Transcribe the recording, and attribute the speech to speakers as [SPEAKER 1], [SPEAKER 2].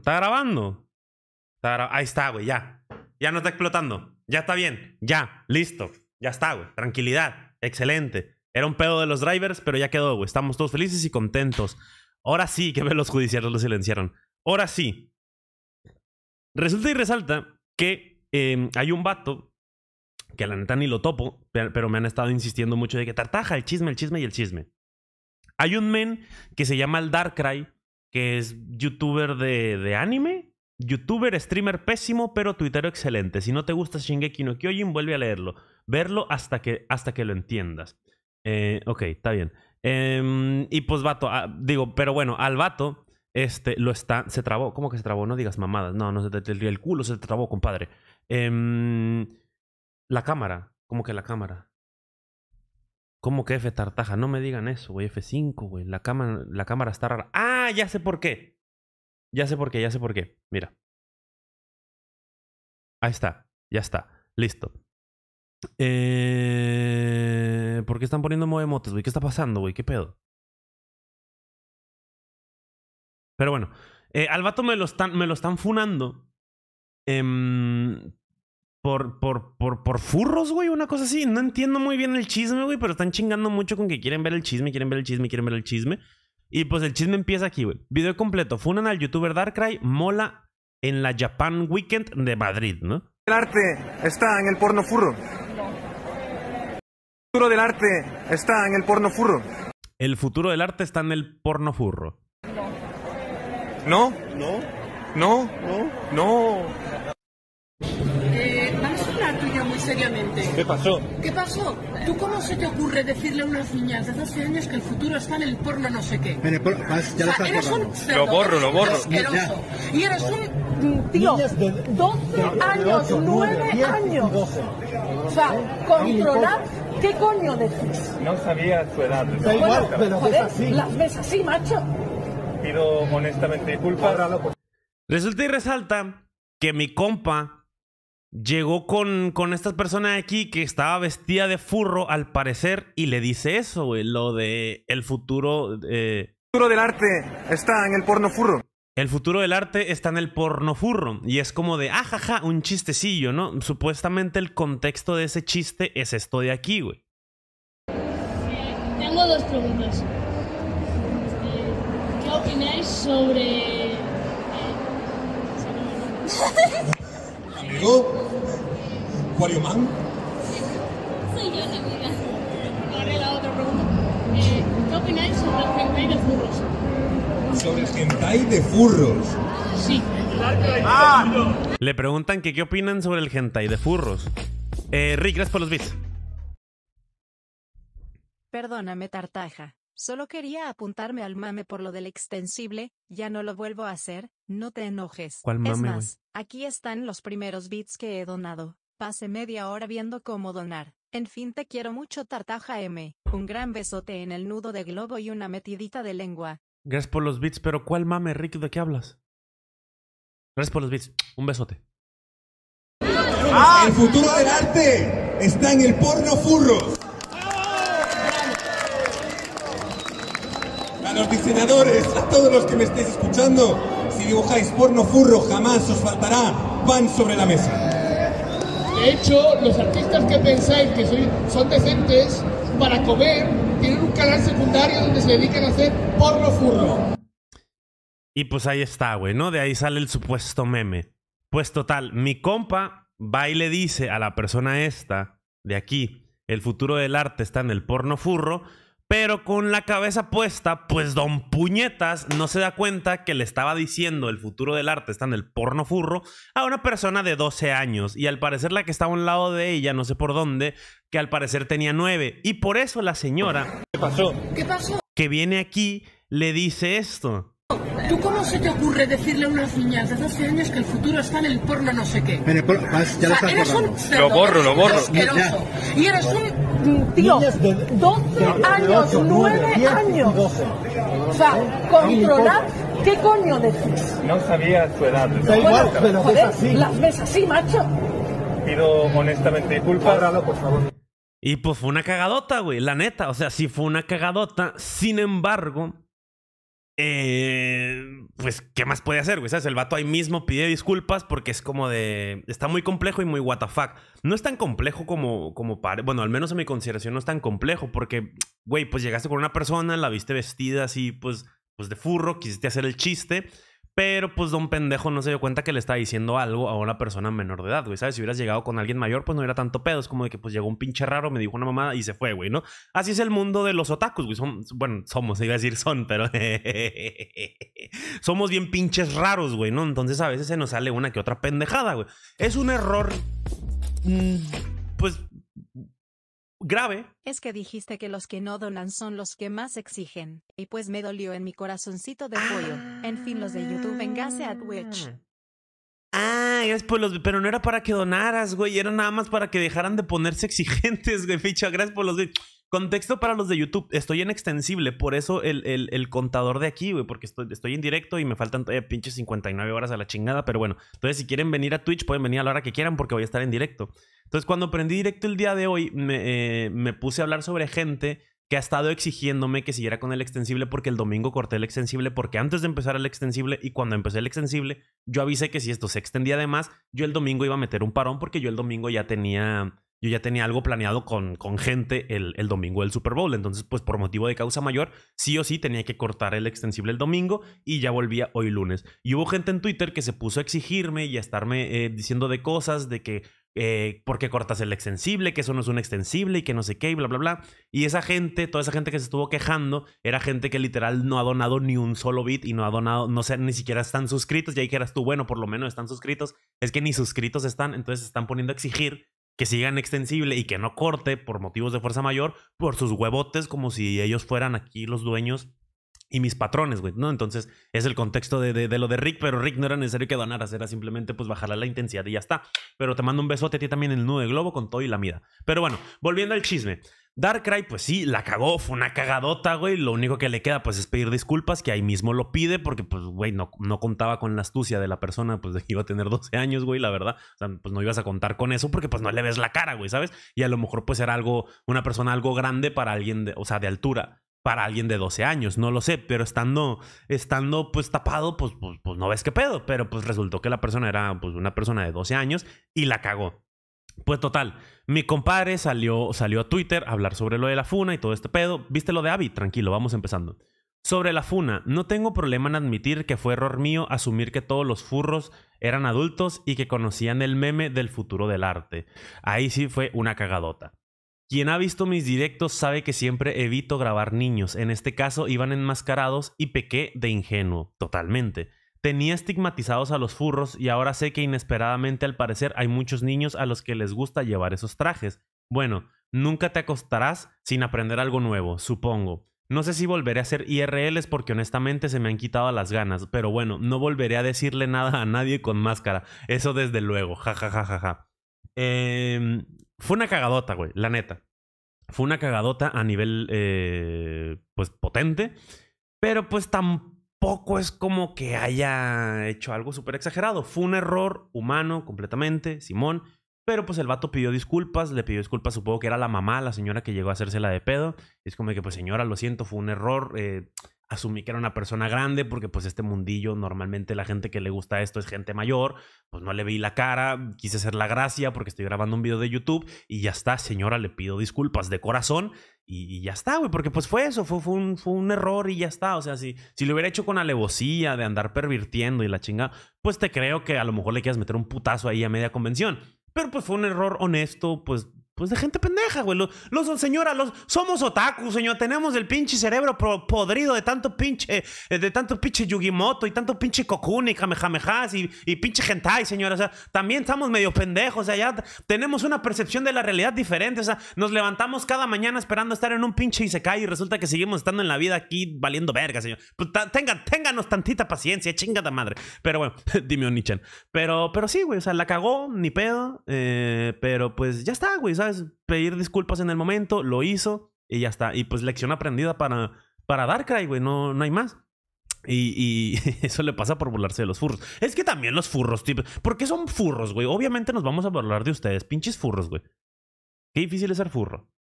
[SPEAKER 1] ¿Está grabando? Ahí está, güey, ya. Ya no está explotando. Ya está bien. Ya, listo. Ya está, güey. Tranquilidad. Excelente. Era un pedo de los drivers, pero ya quedó, güey. Estamos todos felices y contentos. Ahora sí que los judiciarios lo silenciaron. Ahora sí. Resulta y resalta que em, hay un vato que la neta ni lo topo, pero me han estado insistiendo mucho de que tartaja el chisme, el chisme y el chisme. Hay un men que se llama el Darkrai que es youtuber de, anime. Youtuber, streamer pésimo, pero tuitero excelente. Si no te gusta Shingeki no Kyojin, vuelve a leerlo. Verlo hasta que, hasta que lo entiendas. Eh, ok, está bien. Em, y pues, vato, ah, digo, pero bueno, al vato, este, lo está, se trabó. ¿Cómo que se trabó? No digas mamadas. No, no, se te el, el culo se trabó, compadre. Em, la cámara, como que la cámara. ¿Cómo que F tartaja? No me digan eso, güey. F5, güey. La cámara, la cámara está rara. ¡Ah! Ya sé por qué. Ya sé por qué, ya sé por qué. Mira. Ahí está. Ya está. Listo. Eh, ¿Por qué están poniendo movemotes, güey? ¿Qué está pasando, güey? ¿Qué pedo? Pero bueno. Eh, al vato me lo están, me lo están funando. Eh, por, por, por, por furros, güey, una cosa así. No entiendo muy bien el chisme, güey, pero están chingando mucho con que quieren ver el chisme, quieren ver el chisme, quieren ver el chisme. Y pues el chisme empieza aquí, güey. Video completo. Funan al youtuber Darkrai, mola en la Japan Weekend de Madrid, ¿no? El arte está en el porno furro. El futuro del arte está en el porno furro. El futuro del arte está en el porno furro. No. No. No. No. No. no seriamente. ¿Qué pasó? ¿Qué pasó? ¿Tú cómo se te ocurre decirle a unas niñas de 12 años que el futuro está en el porno no sé qué? En el porno, ya lo eres un Lo borro, lo borro. y eres un mm, tío, 12 años, 9 años. O sea, controlar ¿Qué coño decís? No sabía su edad. ¿no? Da igual, pero joder, así. las ves así, macho. Pido honestamente disculpas. Pues. Resulta y resalta que mi compa llegó con, con esta persona de aquí que estaba vestida de furro, al parecer, y le dice eso, güey, lo de el futuro. Eh, el futuro del arte está en el porno furro. El futuro del arte está en el porno furro. Y es como de, ajaja, ah, un chistecillo, ¿no? Supuestamente el contexto de ese chiste es esto de aquí, güey. tengo dos preguntas. ¿Qué opináis sobre... Eh, ¿Qué? ¿Wario Man? Soy yo, la amiga. Ahora la otra pregunta. Eh, ¿Qué opináis sobre el gentai de furros? ¿Sobre el gentai de furros? Sí. Ah. Le preguntan que qué opinan sobre el gentai de furros. Eh, Rick, gracias por los bits. Perdóname, Tartaja. Solo quería apuntarme al mame por lo del extensible, ya no lo vuelvo a hacer, no te enojes. ¿Cuál mame, es más, aquí están los primeros bits que he donado. Pase media hora viendo cómo donar. En fin, te quiero mucho, Tartaja M. Un gran besote en el nudo de globo y una metidita de lengua. Gracias por los bits, pero ¿cuál mame, rico ¿De qué hablas? Gracias por los bits. Un besote. ¡Ah! El futuro del arte está en el porno furro. a los diseñadores, a todos los que me estéis escuchando, si dibujáis porno furro jamás os faltará pan sobre la mesa. De hecho, los artistas que pensáis que soy, son decentes para comer tienen un canal secundario donde se dedican a hacer porno furro. Y pues ahí está, güey, ¿no? De ahí sale el supuesto meme. Pues total, mi compa va y le dice a la persona esta de aquí, el futuro del arte está en el porno furro, pero con la cabeza puesta, pues Don Puñetas no se da cuenta que le estaba diciendo el futuro del arte está en el porno furro a una persona de 12 años. Y al parecer la que estaba a un lado de ella, no sé por dónde, que al parecer tenía 9. Y por eso la señora... ¿Qué pasó? ¿Qué pasó? Que viene aquí, le dice esto. ¿Tú cómo se te ocurre decirle a unas niñas de 12 años que el futuro está en el porno no sé qué? En el porno, ya lo o Lo borro, lo borro. Y eres un mm, tío, 12 años, 9 años. O sea, controlar ¿Qué coño decís? No sabía su edad. ¿no? pero joder, las ves así, macho. Pido honestamente disculpas. Y pues fue una cagadota, güey, la neta. O sea, sí fue una cagadota. Sin embargo, eh, pues, ¿qué más puede hacer, güey? es El vato ahí mismo pide disculpas porque es como de. Está muy complejo y muy what No es tan complejo como, como Bueno, al menos a mi consideración no es tan complejo porque, güey, pues llegaste con una persona, la viste vestida así, pues, pues de furro, quisiste hacer el chiste pero pues don pendejo no se dio cuenta que le estaba diciendo algo a una persona menor de edad, güey, ¿sabes? Si hubieras llegado con alguien mayor, pues no hubiera tanto pedo. Es como de que pues llegó un pinche raro, me dijo una mamada y se fue, güey, ¿no? Así es el mundo de los otakus, güey. Son, bueno, somos, iba a decir son, pero... somos bien pinches raros, güey, ¿no? Entonces a veces se nos sale una que otra pendejada, güey. Es un error... Mm, pues grave. Es que dijiste que los que no donan son los que más exigen, y pues me dolió en mi corazoncito de pollo. En fin, los de YouTube, vengase a Twitch. Ah. ah, gracias por los. Pero no era para que donaras, güey. Era nada más para que dejaran de ponerse exigentes, güey. Ficha, gracias por los. Contexto para los de YouTube, estoy en extensible, por eso el, contador de aquí, porque estoy, en directo y me faltan todavía pinches 59 horas a la chingada, pero bueno, entonces si quieren venir a Twitch pueden venir a la hora que quieran porque voy a estar en directo. Entonces cuando prendí directo el día de hoy me, eh, me puse a hablar sobre gente que ha estado exigiéndome que siguiera con el extensible porque el domingo corté el extensible, porque antes de empezar el extensible y cuando empecé el extensible, yo avisé que si esto se extendía de más, yo el domingo iba a meter un parón porque yo el domingo ya tenía yo ya tenía algo planeado con, con gente el, domingo del Super Bowl. Entonces, pues por motivo de causa mayor, sí o sí tenía que cortar el extensible el domingo y ya volvía hoy lunes. Y hubo gente en Twitter que se puso a exigirme y a estarme eh, diciendo de cosas, de que, eh, ¿por qué cortas el extensible? Que eso no es un extensible y que no sé qué y bla, bla, bla. Y esa gente, toda esa gente que se estuvo quejando, era gente que literal no ha donado ni un solo bit y no ha donado, no sé, ni siquiera están suscritos. Ya dijeras tú, bueno, por lo menos están suscritos. Es que ni suscritos están, entonces están poniendo a exigir que sigan extensible y que no corte por motivos de fuerza mayor por sus huevotes como si ellos fueran aquí los dueños y mis patrones, güey, ¿no? Entonces, es el contexto de, de, lo de Rick, pero Rick no era necesario que donaras, era simplemente pues bajarle la intensidad y ya está. Pero te mando un besote a ti también en el nudo de globo con todo y la mira. Pero bueno, volviendo al chisme. Darkrai, pues sí, la cagó, fue una cagadota, güey. Lo único que le queda, pues, es pedir disculpas, que ahí mismo lo pide, porque, pues, güey, no, contaba con la astucia de la persona, pues, de que iba a tener 12 años, güey, la verdad. O sea, pues no ibas a contar con eso, porque, pues, no le ves la cara, güey, ¿sabes? Y a lo mejor, pues, era algo, una persona algo grande para alguien, de, o sea, de altura, para alguien de 12 años, no lo sé, pero estando, estando, pues, tapado, pues, pues, pues, no ves qué pedo, pero, pues, resultó que la persona era, pues, una persona de 12 años y la cagó. Pues total, mi compadre salió, salió a Twitter a hablar sobre lo de la funa y todo este pedo. ¿Viste lo de Abby? Tranquilo, vamos empezando. Sobre la funa, no tengo problema en admitir que fue error mío asumir que todos los furros eran adultos y que conocían el meme del futuro del arte. Ahí sí fue una cagadota. Quien ha visto mis directos sabe que siempre evito grabar niños, en este caso iban enmascarados y pequé de ingenuo, totalmente. Tenía estigmatizados a los furros y ahora sé que inesperadamente al parecer hay muchos niños a los que les gusta llevar esos trajes. Bueno, nunca te acostarás sin aprender algo nuevo, supongo. No sé si volveré a hacer IRLs porque honestamente se me han quitado las ganas, pero bueno, no volveré a decirle nada a nadie con máscara. Eso desde luego, jajajajaja. Ja, ja, ja, eh, fue una cagadota, güey, la neta. Fue una cagadota a nivel, eh, pues, potente, pero pues tampoco poco es como que haya hecho algo súper exagerado. Fue un error humano completamente, Simón. Pero pues el vato pidió disculpas, le pidió disculpas, supongo que era la mamá, la señora que llegó a hacerse la de pedo. Es como que, pues señora, lo siento, fue un error. Eh, asumí que era una persona grande porque pues este mundillo normalmente la gente que le gusta esto es gente mayor, pues no le vi la cara, quise hacer la gracia porque estoy grabando un video de YouTube y ya está, señora, le pido disculpas de corazón y, ya está, güey, porque pues fue eso, fue, fue, un, fue un error y ya está, o sea, si, si lo hubiera hecho con alevosía de andar pervirtiendo y la chinga, pues te creo que a lo mejor le quieras meter un putazo ahí a media convención, pero pues fue un error honesto, pues, pues de gente pendeja pendeja, güey. Los, los, señora, los, somos otaku, señor. Tenemos el pinche cerebro podrido de tanto pinche, eh, de tanto pinche Yugimoto y tanto pinche Kokuni, y y, y pinche Hentai, señora. O sea, también estamos medio pendejos. O sea, ya tenemos una percepción de la realidad diferente. O sea, nos levantamos cada mañana esperando estar en un pinche y se cae y resulta que seguimos estando en la vida aquí valiendo verga, señor. Pues, ténganos tantita paciencia, chingada madre. Pero bueno, dime nichan Pero, pero sí, güey. O sea, la cagó, ni pedo. Eh, pero pues ya está, güey, ¿sabes? Pedir disculpas en el momento, lo hizo y ya está. Y pues lección aprendida para, para Darkrai, güey, no, no hay más. Y, y, eso le pasa por burlarse de los furros. Es que también los furros, Porque ¿Por son furros, güey? Obviamente nos vamos a burlar de ustedes, pinches furros, güey. Qué difícil es ser furro.